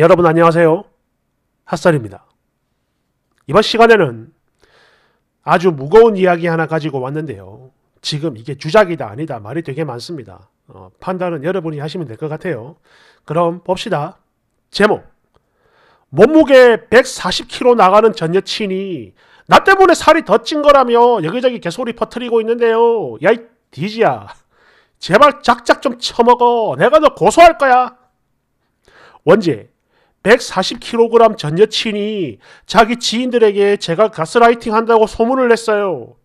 여러분 안녕하세요. 핫살입니다. 이번 시간에는 아주 무거운 이야기 하나 가지고 왔는데요. 지금 이게 주작이다 아니다 말이 되게 많습니다. 어, 판단은 여러분이 하시면 될 것 같아요. 그럼 봅시다. 제목 몸무게 140kg 나가는 전 여친이 나 때문에 살이 더 찐 거라며 여기저기 개소리 퍼트리고 있는데요. 야이 디지야 제발 작작 좀 처먹어. 내가 너 고소할 거야. 원제 140kg 전 여친이 자기 지인들에게 제가 가스라이팅 한다고 소문을 냈어요.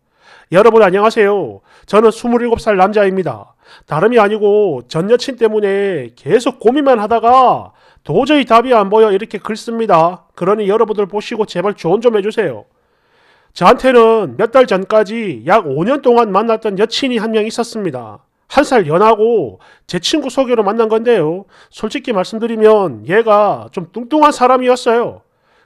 여러분 안녕하세요. 저는 27살 남자입니다. 다름이 아니고 전 여친 때문에 계속 고민만 하다가 도저히 답이 안 보여 이렇게 글 씁니다. 그러니 여러분들 보시고 제발 조언 좀 해주세요. 저한테는 몇 달 전까지 약 5년 동안 만났던 여친이 한 명 있었습니다. 한살 연하고 제 친구 소개로 만난 건데요. 솔직히 말씀드리면 얘가 좀 뚱뚱한 사람이었어요.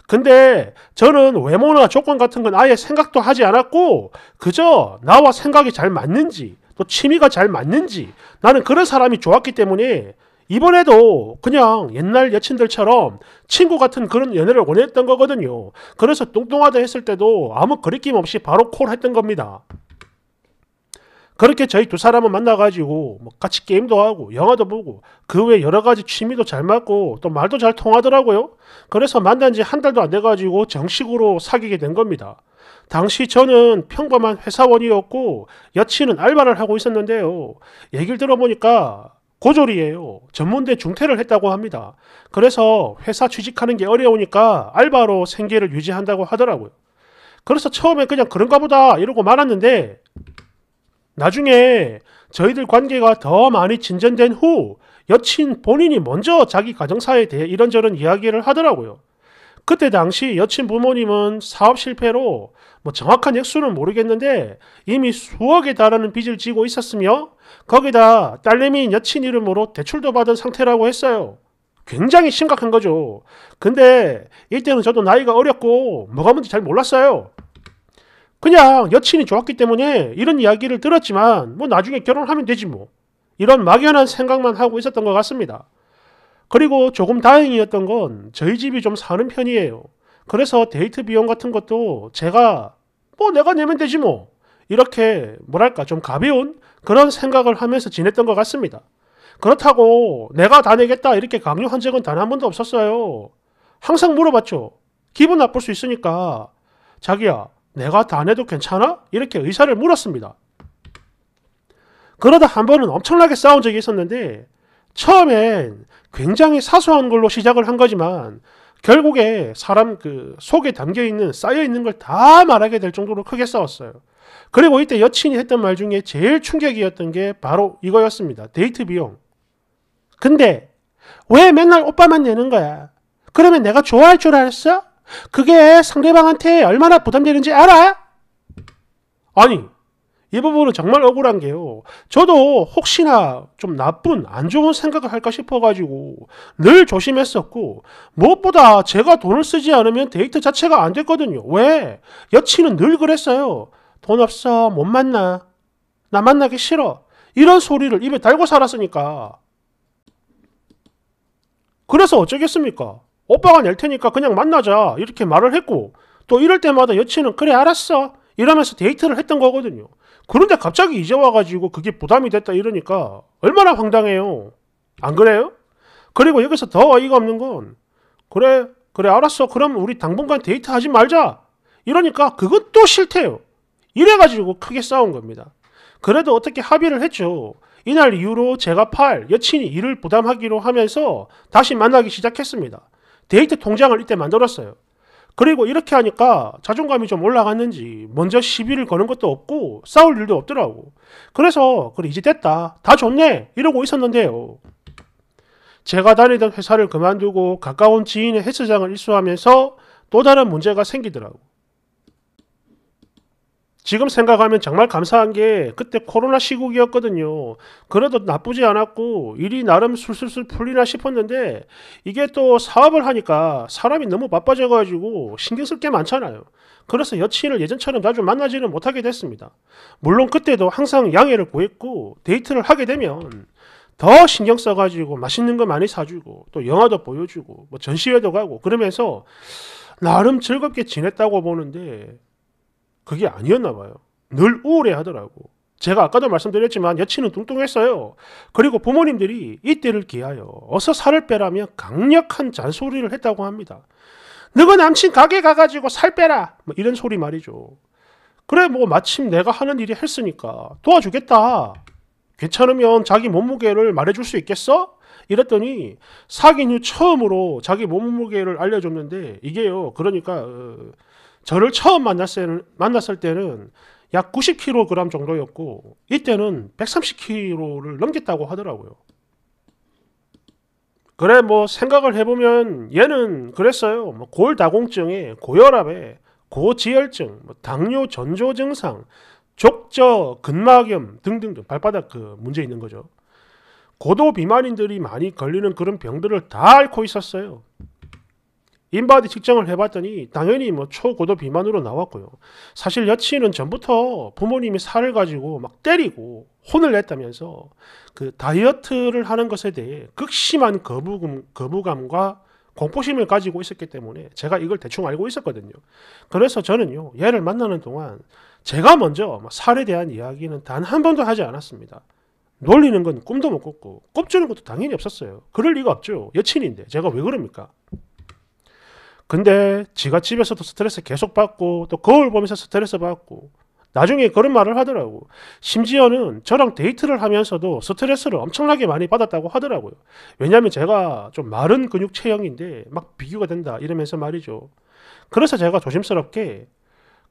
근데 저는 외모나 조건 같은 건 아예 생각도 하지 않았고 그저 나와 생각이 잘 맞는지 또 취미가 잘 맞는지 나는 그런 사람이 좋았기 때문에 이번에도 그냥 옛날 여친들처럼 친구 같은 그런 연애를 원했던 거거든요. 그래서 뚱뚱하다 했을 때도 아무 거리낌 없이 바로 콜 했던 겁니다. 그렇게 저희 두 사람은 만나가지고 뭐 같이 게임도 하고 영화도 보고 그 외 여러 가지 취미도 잘 맞고 또 말도 잘 통하더라고요. 그래서 만난 지 한 달도 안 돼가지고 정식으로 사귀게 된 겁니다. 당시 저는 평범한 회사원이었고 여친은 알바를 하고 있었는데요. 얘기를 들어보니까 고졸이에요. 전문대 중퇴를 했다고 합니다. 그래서 회사 취직하는 게 어려우니까 알바로 생계를 유지한다고 하더라고요. 그래서 처음에 그냥 그런가 보다 이러고 말았는데 나중에 저희들 관계가 더 많이 진전된 후 여친 본인이 먼저 자기 가정사에 대해 이런저런 이야기를 하더라고요. 그때 당시 여친 부모님은 사업 실패로 뭐 정확한 액수는 모르겠는데 이미 수억에 달하는 빚을 지고 있었으며 거기다 딸내미인 여친 이름으로 대출도 받은 상태라고 했어요. 굉장히 심각한 거죠. 근데 이때는 저도 나이가 어렸고 뭐가 뭔지 잘 몰랐어요. 그냥 여친이 좋았기 때문에 이런 이야기를 들었지만 뭐 나중에 결혼하면 되지 뭐. 이런 막연한 생각만 하고 있었던 것 같습니다. 그리고 조금 다행이었던 건 저희 집이 좀 사는 편이에요. 그래서 데이트 비용 같은 것도 제가 뭐 내가 내면 되지 뭐. 이렇게 뭐랄까 좀 가벼운 그런 생각을 하면서 지냈던 것 같습니다. 그렇다고 내가 다 내겠다 이렇게 강요한 적은 단 한 번도 없었어요. 항상 물어봤죠. 기분 나쁠 수 있으니까 자기야 내가 다 내도 괜찮아? 이렇게 의사를 물었습니다. 그러다 한 번은 엄청나게 싸운 적이 있었는데 처음엔 굉장히 사소한 걸로 시작을 한 거지만 결국에 사람 그 속에 담겨 있는 쌓여 있는 걸 다 말하게 될 정도로 크게 싸웠어요. 그리고 이때 여친이 했던 말 중에 제일 충격이었던 게 바로 이거였습니다. 데이트 비용. 근데 왜 맨날 오빠만 내는 거야? 그러면 내가 좋아할 줄 알았어? 그게 상대방한테 얼마나 부담되는지 알아? 아니, 이 부분은 정말 억울한 게요. 저도 혹시나 좀 나쁜, 안 좋은 생각을 할까 싶어가지고 늘 조심했었고, 무엇보다 제가 돈을 쓰지 않으면 데이트 자체가 안 됐거든요. 왜? 여친은 늘 그랬어요. 돈 없어, 못 만나. 나 만나기 싫어. 이런 소리를 입에 달고 살았으니까. 그래서 어쩌겠습니까? 오빠가 낼 테니까 그냥 만나자 이렇게 말을 했고 또 이럴 때마다 여친은 그래 알았어 이러면서 데이트를 했던 거거든요. 그런데 갑자기 이제 와가지고 그게 부담이 됐다 이러니까 얼마나 황당해요. 안 그래요? 그리고 여기서 더 어이가 없는 건 그래 그래 알았어 그럼 우리 당분간 데이트하지 말자 이러니까 그건 또 싫대요. 이래가지고 크게 싸운 겁니다. 그래도 어떻게 합의를 했죠. 이날 이후로 제가 팔 여친이 일을 부담하기로 하면서 다시 만나기 시작했습니다. 데이트 통장을 이때 만들었어요. 그리고 이렇게 하니까 자존감이 좀 올라갔는지 먼저 시비를 거는 것도 없고 싸울 일도 없더라고. 그래서 그래 이제 됐다. 다 좋네. 이러고 있었는데요. 제가 다니던 회사를 그만두고 가까운 지인의 헬스장을 입수하면서 또 다른 문제가 생기더라고. 지금 생각하면 정말 감사한 게 그때 코로나 시국이었거든요. 그래도 나쁘지 않았고 일이 나름 술술술 풀리나 싶었는데 이게 또 사업을 하니까 사람이 너무 바빠져가지고 신경 쓸 게 많잖아요. 그래서 여친을 예전처럼 자주 만나지는 못하게 됐습니다. 물론 그때도 항상 양해를 구했고 데이트를 하게 되면 더 신경 써가지고 맛있는 거 많이 사주고 또 영화도 보여주고 뭐 전시회도 가고 그러면서 나름 즐겁게 지냈다고 보는데 그게 아니었나 봐요. 늘 우울해 하더라고. 제가 아까도 말씀드렸지만 여친은 뚱뚱했어요. 그리고 부모님들이 이때를 기하여 어서 살을 빼라며 강력한 잔소리를 했다고 합니다. 너가 남친 가게 가가지고 살 빼라! 뭐 이런 소리 말이죠. 그래 뭐 마침 내가 하는 일이 했으니까 도와주겠다. 괜찮으면 자기 몸무게를 말해줄 수 있겠어? 이랬더니 사귄 후 처음으로 자기 몸무게를 알려줬는데 이게요 그러니까 어, 저를 처음 만났을, 만났을 때는 약 90kg 정도였고 이때는 130kg를 넘겼다고 하더라고요. 그래 뭐 생각을 해보면 얘는 그랬어요. 뭐 골다공증에 고혈압에 고지혈증, 뭐 당뇨 전조 증상, 족저 근막염 등등등 발바닥 그 문제 있는 거죠. 고도 비만인들이 많이 걸리는 그런 병들을 다 앓고 있었어요. 인바디 측정을 해봤더니 당연히 뭐 초고도 비만으로 나왔고요. 사실 여친은 전부터 부모님이 살을 가지고 막 때리고 혼을 냈다면서 그 다이어트를 하는 것에 대해 극심한 거부감, 거부감과 공포심을 가지고 있었기 때문에 제가 이걸 대충 알고 있었거든요. 그래서 저는요, 얘를 만나는 동안 제가 먼저 뭐 살에 대한 이야기는 단 한 번도 하지 않았습니다. 놀리는 건 꿈도 못 꿨고, 꼽주는 것도 당연히 없었어요. 그럴 리가 없죠. 여친인데 제가 왜 그럽니까? 근데 지가 집에서도 스트레스 계속 받고 또 거울 보면서 스트레스 받고 나중에 그런 말을 하더라고. 심지어는 저랑 데이트를 하면서도 스트레스를 엄청나게 많이 받았다고 하더라고요. 왜냐하면 제가 좀 마른 근육 체형인데 막 비교가 된다 이러면서 말이죠. 그래서 제가 조심스럽게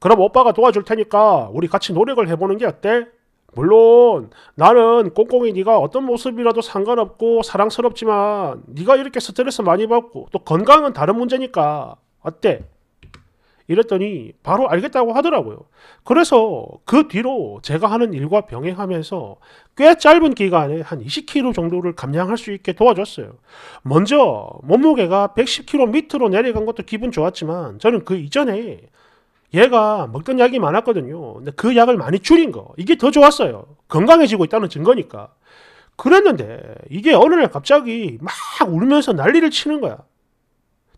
그럼 오빠가 도와줄 테니까 우리 같이 노력을 해보는 게 어때? 물론 나는 꽁꽁이 네가 어떤 모습이라도 상관없고 사랑스럽지만 네가 이렇게 스트레스 많이 받고 또 건강은 다른 문제니까 어때? 이랬더니 바로 알겠다고 하더라고요. 그래서 그 뒤로 제가 하는 일과 병행하면서 꽤 짧은 기간에 한 20kg 정도를 감량할 수 있게 도와줬어요. 먼저 몸무게가 110kg 밑으로 내려간 것도 기분 좋았지만 저는 그 이전에 얘가 먹던 약이 많았거든요. 근데 그 약을 많이 줄인 거. 이게 더 좋았어요. 건강해지고 있다는 증거니까. 그랬는데 이게 어느 날 갑자기 막 울면서 난리를 치는 거야.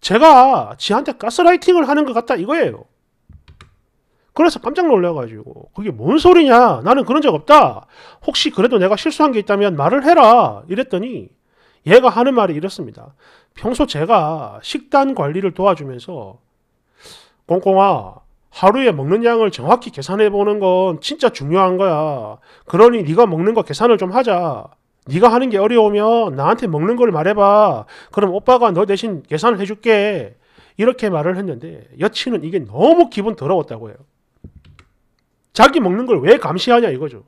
제가 지한테 가스라이팅을 하는 것 같다 이거예요. 그래서 깜짝 놀래가지고 그게 뭔 소리냐 나는 그런 적 없다 혹시 그래도 내가 실수한 게 있다면 말을 해라 이랬더니 얘가 하는 말이 이렇습니다 평소 제가 식단 관리를 도와주면서 꽁꽁아 하루에 먹는 양을 정확히 계산해 보는 건 진짜 중요한 거야. 그러니 네가 먹는 거 계산을 좀 하자. 네가 하는 게 어려우면 나한테 먹는 걸 말해봐. 그럼 오빠가 너 대신 계산을 해줄게. 이렇게 말을 했는데 여친은 이게 너무 기분 더러웠다고 해요. 자기 먹는 걸 왜 감시하냐 이거죠.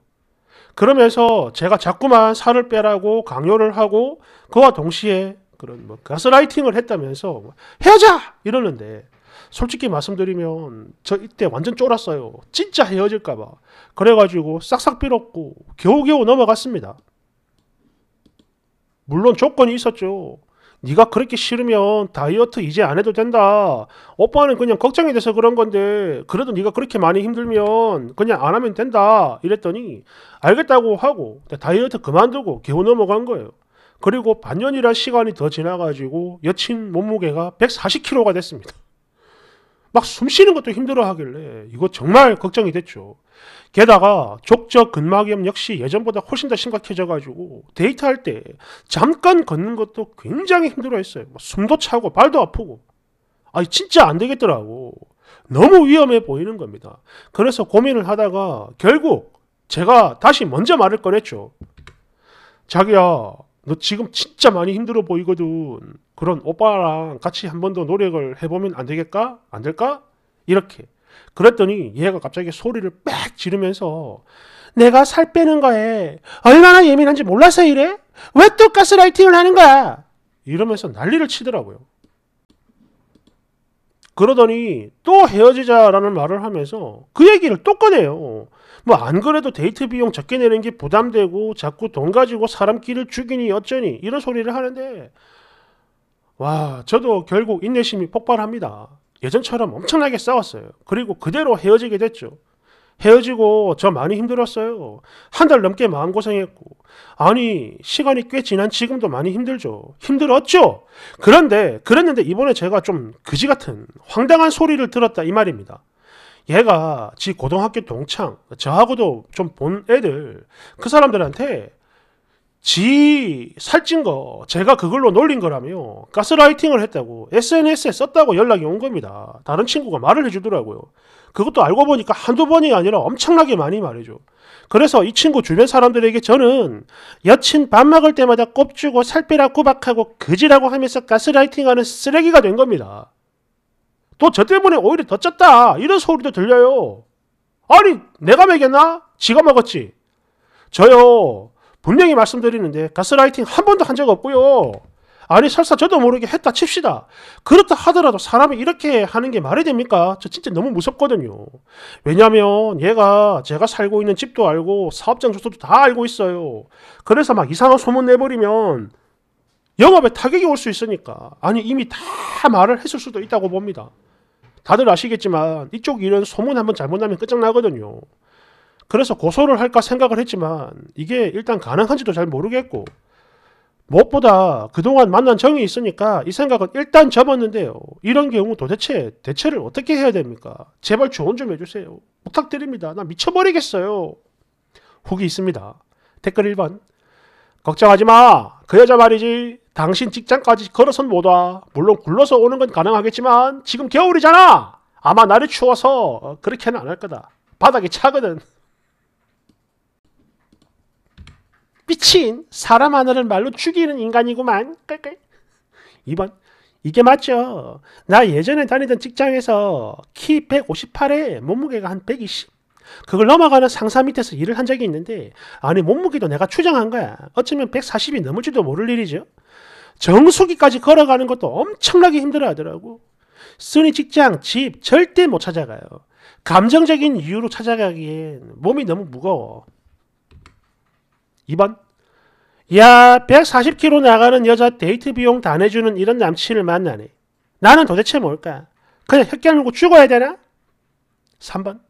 그러면서 제가 자꾸만 살을 빼라고 강요를 하고 그와 동시에 그런 뭐 가스라이팅을 했다면서 뭐, 헤어져 이러는데 솔직히 말씀드리면 저 이때 완전 쫄았어요. 진짜 헤어질까봐. 그래가지고 싹싹 빌었고 겨우겨우 넘어갔습니다. 물론 조건이 있었죠. 네가 그렇게 싫으면 다이어트 이제 안 해도 된다. 오빠는 그냥 걱정이 돼서 그런 건데 그래도 네가 그렇게 많이 힘들면 그냥 안 하면 된다. 이랬더니 알겠다고 하고 네, 다이어트 그만두고 겨우 넘어간 거예요. 그리고 반년이란 시간이 더 지나가지고 여친 몸무게가 140kg가 됐습니다. 막숨 쉬는 것도 힘들어 하길래 이거 정말 걱정이 됐죠. 게다가 족저 근막염 역시 예전보다 훨씬 더 심각해져가지고 데이트할 때 잠깐 걷는 것도 굉장히 힘들어 했어요. 숨도 차고 발도 아프고. 아니, 진짜 안 되겠더라고. 너무 위험해 보이는 겁니다. 그래서 고민을 하다가 결국 제가 다시 먼저 말을 꺼냈죠. 자기야, 너 지금 진짜 많이 힘들어 보이거든. 그런 오빠랑 같이 한 번 더 노력을 해보면 안 되겠까? 안 될까? 이렇게. 그랬더니 얘가 갑자기 소리를 빽 지르면서 내가 살 빼는 거에 얼마나 예민한지 몰라서 이래? 왜 또 가스라이팅을 하는 거야? 이러면서 난리를 치더라고요. 그러더니 또 헤어지자라는 말을 하면서 그 얘기를 또 꺼내요. 뭐 안 그래도 데이트 비용 적게 내는 게 부담되고 자꾸 돈 가지고 사람끼리 죽이니 어쩌니 이런 소리를 하는데 와, 저도 결국 인내심이 폭발합니다. 예전처럼 엄청나게 싸웠어요. 그리고 그대로 헤어지게 됐죠. 헤어지고 저 많이 힘들었어요. 한 달 넘게 마음고생했고. 아니, 시간이 꽤 지난 지금도 많이 힘들죠. 힘들었죠? 그런데, 그랬는데 이번에 제가 좀 그지 같은 황당한 소리를 들었다 이 말입니다. 얘가 지 고등학교 동창, 저하고도 좀 본 애들, 그 사람들한테 지 살찐 거 제가 그걸로 놀린 거라며 가스라이팅을 했다고 SNS에 썼다고 연락이 온 겁니다. 다른 친구가 말을 해주더라고요. 그것도 알고 보니까 한두 번이 아니라 엄청나게 많이 말해줘. 그래서 이 친구 주변 사람들에게 저는 여친 밥 먹을 때마다 꼽주고 살 빼라 꼬박하고 그지라고 하면서 가스라이팅하는 쓰레기가 된 겁니다. 또 저 때문에 오히려 더 쪘다 이런 소리도 들려요. 아니 내가 먹였나? 지가 먹었지. 저요 분명히 말씀드리는데 가스라이팅 한 번도 한 적 없고요. 아니 설사 저도 모르게 했다 칩시다. 그렇다 하더라도 사람이 이렇게 하는 게 말이 됩니까? 저 진짜 너무 무섭거든요. 왜냐하면 얘가 제가 살고 있는 집도 알고 사업장 주소도 다 알고 있어요. 그래서 막 이상한 소문 내버리면 영업에 타격이 올 수 있으니까 아니 이미 다 말을 했을 수도 있다고 봅니다. 다들 아시겠지만 이쪽 일은 소문 한번 잘못 나면 끝장나거든요. 그래서 고소를 할까 생각을 했지만 이게 일단 가능한지도 잘 모르겠고 무엇보다 그동안 만난 정이 있으니까 이 생각은 일단 접었는데요. 이런 경우 도대체 대처를 어떻게 해야 됩니까? 제발 조언 좀 해주세요. 부탁드립니다. 나 미쳐버리겠어요. 후기 있습니다. 댓글 1번. 걱정하지 마. 그 여자 말이지. 당신 직장까지 걸어선 못 와. 물론 굴러서 오는 건 가능하겠지만 지금 겨울이잖아. 아마 날이 추워서 그렇게는 안 할 거다. 바닥이 차거든. 미친 사람 하나를 말로 죽이는 인간이구만. 이번 이게 맞죠. 나 예전에 다니던 직장에서 키 158에 몸무게가 한 120. 그걸 넘어가는 상사 밑에서 일을 한 적이 있는데 아니 몸무게도 내가 추정한 거야. 어쩌면 140이 넘을지도 모를 일이죠. 정수기까지 걸어가는 것도 엄청나게 힘들어 하더라고. 쓰니 직장, 집 절대 못 찾아가요. 감정적인 이유로 찾아가기엔 몸이 너무 무거워. 2번 야 140km 나가는 여자 데이트 비용 다 내주는 이런 남친을 만나네. 나는 도대체 뭘까? 그냥 흑기 물고 죽어야 되나? 3번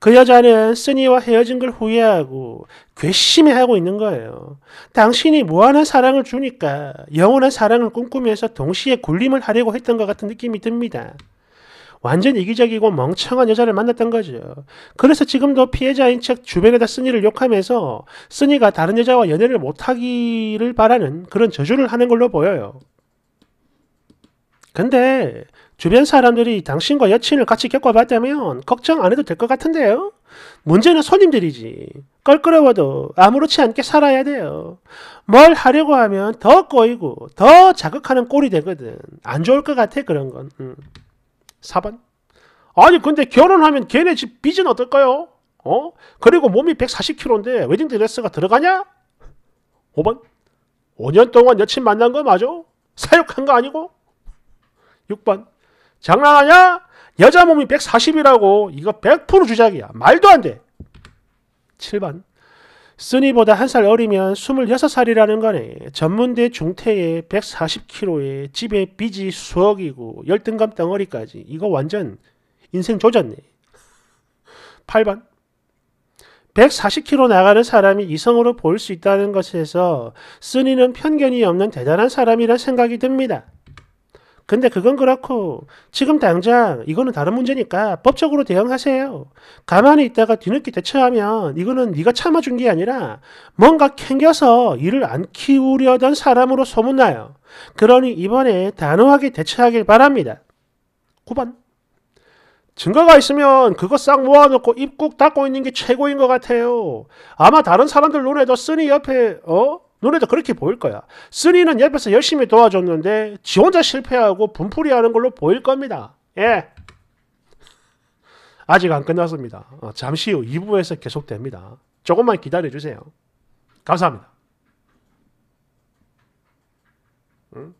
그 여자는 쓰니와 헤어진 걸 후회하고 괘씸해하고 있는 거예요. 당신이 무한한 사랑을 주니까 영원한 사랑을 꿈꾸면서 동시에 군림을 하려고 했던 것 같은 느낌이 듭니다. 완전 이기적이고 멍청한 여자를 만났던 거죠. 그래서 지금도 피해자인 척 주변에다 쓰니를 욕하면서 쓰니가 다른 여자와 연애를 못하기를 바라는 그런 저주를 하는 걸로 보여요. 근데 주변 사람들이 당신과 여친을 같이 겪어봤다면 걱정 안 해도 될 것 같은데요? 문제는 손님들이지. 껄끄러워도 아무렇지 않게 살아야 돼요. 뭘 하려고 하면 더 꼬이고 더 자극하는 꼴이 되거든. 안 좋을 것 같아 그런 건. 음. 4번. 아니 근데 결혼하면 걔네 집 빚은 어떨까요? 어? 그리고 몸이 140kg인데 웨딩드레스가 들어가냐? 5번. 5년 동안 여친 만난 거 맞아? 사육한 거 아니고? 6번. 장난하냐? 여자 몸이 140이라고 이거 100% 주작이야. 말도 안 돼. 7번. 쓰니보다 한 살 어리면 26살이라는 거네. 전문대 중퇴에 140kg에 집에 빚이 수억이고 열등감 덩어리까지. 이거 완전 인생 조졌네. 8번. 140kg 나가는 사람이 이성으로 보일 수 있다는 것에서 쓰니는 편견이 없는 대단한 사람이란 생각이 듭니다. 근데 그건 그렇고 지금 당장 이거는 다른 문제니까 법적으로 대응하세요. 가만히 있다가 뒤늦게 대처하면 이거는 네가 참아준 게 아니라 뭔가 캥겨서 일을 안 키우려던 사람으로 소문나요. 그러니 이번에 단호하게 대처하길 바랍니다. 9번 증거가 있으면 그거 싹 모아놓고 입국 닫고 있는 게 최고인 것 같아요. 아마 다른 사람들 눈에도 쓰니 옆에 어? 눈에도 그렇게 보일 거야. 쓰니는 옆에서 열심히 도와줬는데 지 혼자 실패하고 분풀이하는 걸로 보일 겁니다. 예. 아직 안 끝났습니다. 어, 잠시 후 2부에서 계속됩니다. 조금만 기다려주세요. 감사합니다. 응?